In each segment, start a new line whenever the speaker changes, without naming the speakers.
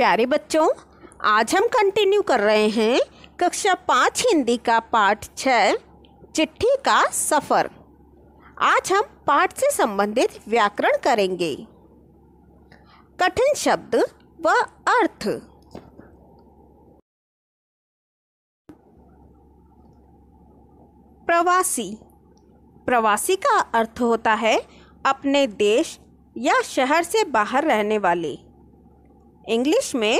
प्यारे बच्चों आज हम कंटिन्यू कर रहे हैं कक्षा पाँच हिंदी का पाठ छः चिट्ठी का सफ़र आज हम पाठ से संबंधित व्याकरण करेंगे कठिन शब्द व अर्थ प्रवासी प्रवासी का अर्थ होता है अपने देश या शहर से बाहर रहने वाले इंग्लिश में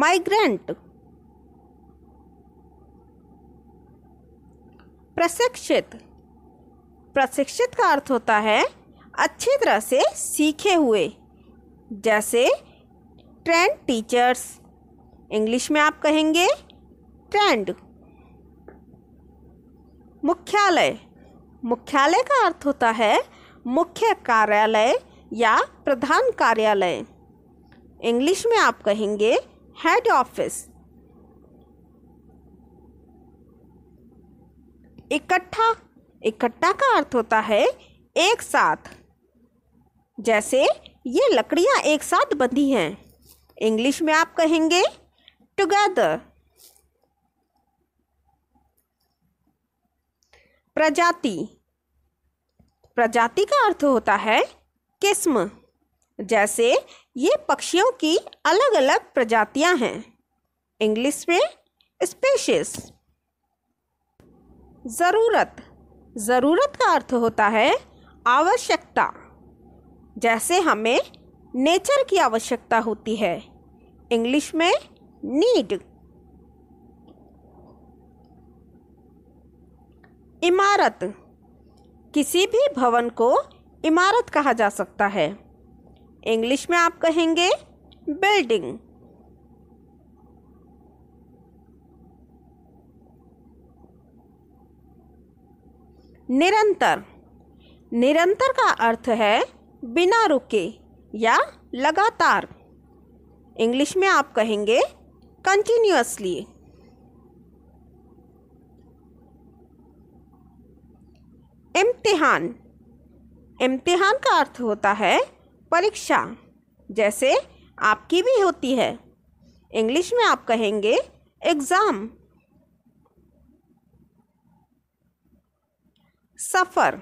माइग्रेंट प्रशिक्षित प्रशिक्षित का अर्थ होता है अच्छी तरह से सीखे हुए जैसे ट्रेंड टीचर्स इंग्लिश में आप कहेंगे ट्रेंड मुख्यालय मुख्यालय का अर्थ होता है मुख्य कार्यालय या प्रधान कार्यालय इंग्लिश में आप कहेंगे हेड ऑफिस इकट्ठा इकट्ठा का अर्थ होता है एक साथ जैसे ये लकड़ियाँ एक साथ बंधी हैं इंग्लिश में आप कहेंगे टुगेदर प्रजाति प्रजाति का अर्थ होता है किस्म जैसे ये पक्षियों की अलग अलग प्रजातियां हैं इंग्लिश में स्पेशस ज़रूरत ज़रूरत का अर्थ होता है आवश्यकता जैसे हमें नेचर की आवश्यकता होती है इंग्लिश में नीड इमारत किसी भी भवन को इमारत कहा जा सकता है इंग्लिश में आप कहेंगे बिल्डिंग निरंतर निरंतर का अर्थ है बिना रुके या लगातार इंग्लिश में आप कहेंगे कंटिन्यूसली इम्तिहान इम्तिहान का अर्थ होता है परीक्षा जैसे आपकी भी होती है इंग्लिश में आप कहेंगे एग्ज़ाम सफ़र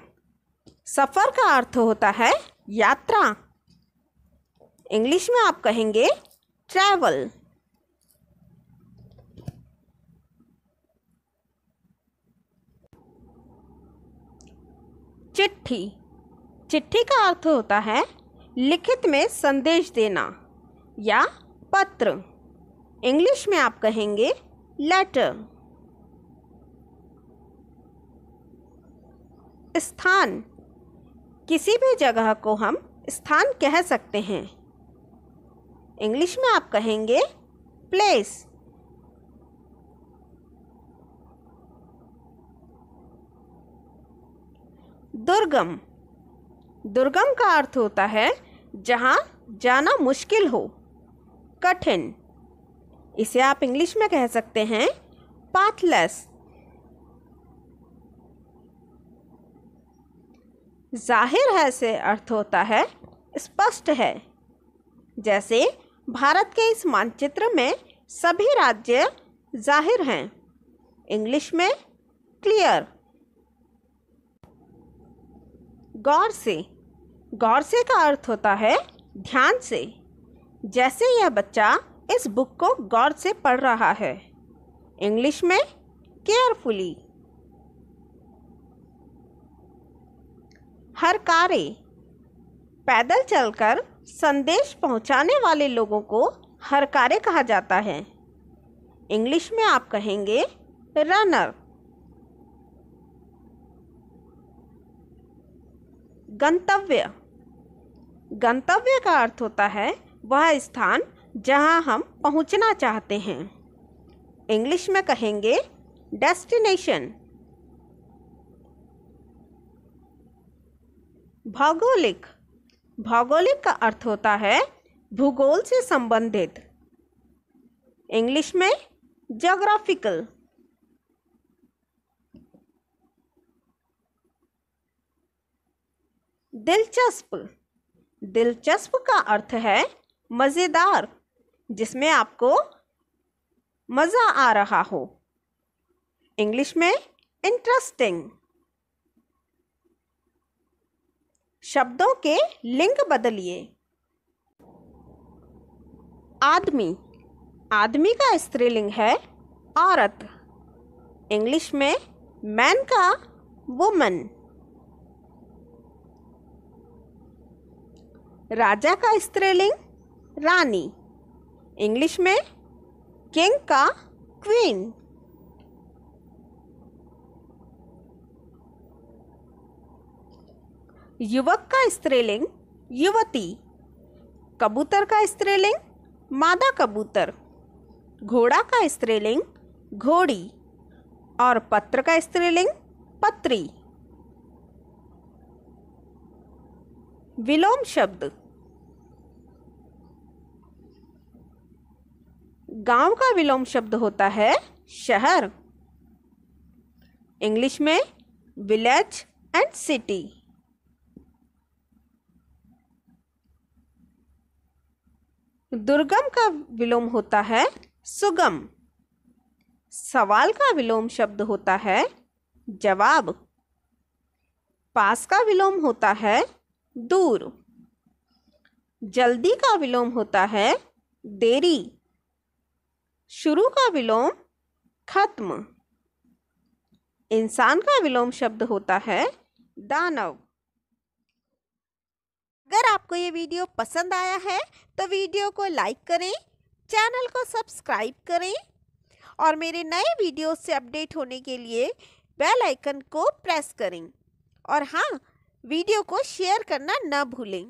सफ़र का अर्थ होता है यात्रा इंग्लिश में आप कहेंगे ट्रैवल चिट्ठी चिट्ठी का अर्थ होता है लिखित में संदेश देना या पत्र इंग्लिश में आप कहेंगे लेटर स्थान किसी भी जगह को हम स्थान कह सकते हैं इंग्लिश में आप कहेंगे प्लेस दुर्गम दुर्गम का अर्थ होता है जहाँ जाना मुश्किल हो कठिन इसे आप इंग्लिश में कह सकते हैं पाथलेस जाहिर है से अर्थ होता है स्पष्ट है जैसे भारत के इस मानचित्र में सभी राज्य जाहिर हैं इंग्लिश में क्लियर गौर से गौर से का अर्थ होता है ध्यान से जैसे यह बच्चा इस बुक को गौर से पढ़ रहा है इंग्लिश में केयरफुली हर कार्य पैदल चलकर संदेश पहुंचाने वाले लोगों को हर कार्य कहा जाता है इंग्लिश में आप कहेंगे रनर गंतव्य गंतव्य का अर्थ होता है वह स्थान जहां हम पहुंचना चाहते हैं इंग्लिश में कहेंगे डेस्टिनेशन भौगोलिक भौगोलिक का अर्थ होता है भूगोल से संबंधित इंग्लिश में जोग्राफिकल दिलचस्प दिलचस्प का अर्थ है मज़ेदार जिसमें आपको मज़ा आ रहा हो इंग्लिश में इंटरेस्टिंग शब्दों के लिंग बदलिए आदमी आदमी का स्त्रीलिंग है औरत इंग्लिश में मैन का वुमन राजा का स्त्रीलिंग रानी इंग्लिश में किंग का क्वीन युवक का स्त्रीलिंग युवती कबूतर का स्त्रीलिंग मादा कबूतर घोड़ा का स्त्रीलिंग घोड़ी और पत्र का स्त्रीलिंग पत्री विलोम शब्द गांव का विलोम शब्द होता है शहर इंग्लिश में विलेज एंड सिटी दुर्गम का विलोम होता है सुगम सवाल का विलोम शब्द होता है जवाब पास का विलोम होता है दूर जल्दी का विलोम होता है देरी शुरू का विलोम खत्म इंसान का विलोम शब्द होता है दानव अगर आपको ये वीडियो पसंद आया है तो वीडियो को लाइक करें चैनल को सब्सक्राइब करें और मेरे नए वीडियो से अपडेट होने के लिए बेल आइकन को प्रेस करें और हाँ वीडियो को शेयर करना ना भूलें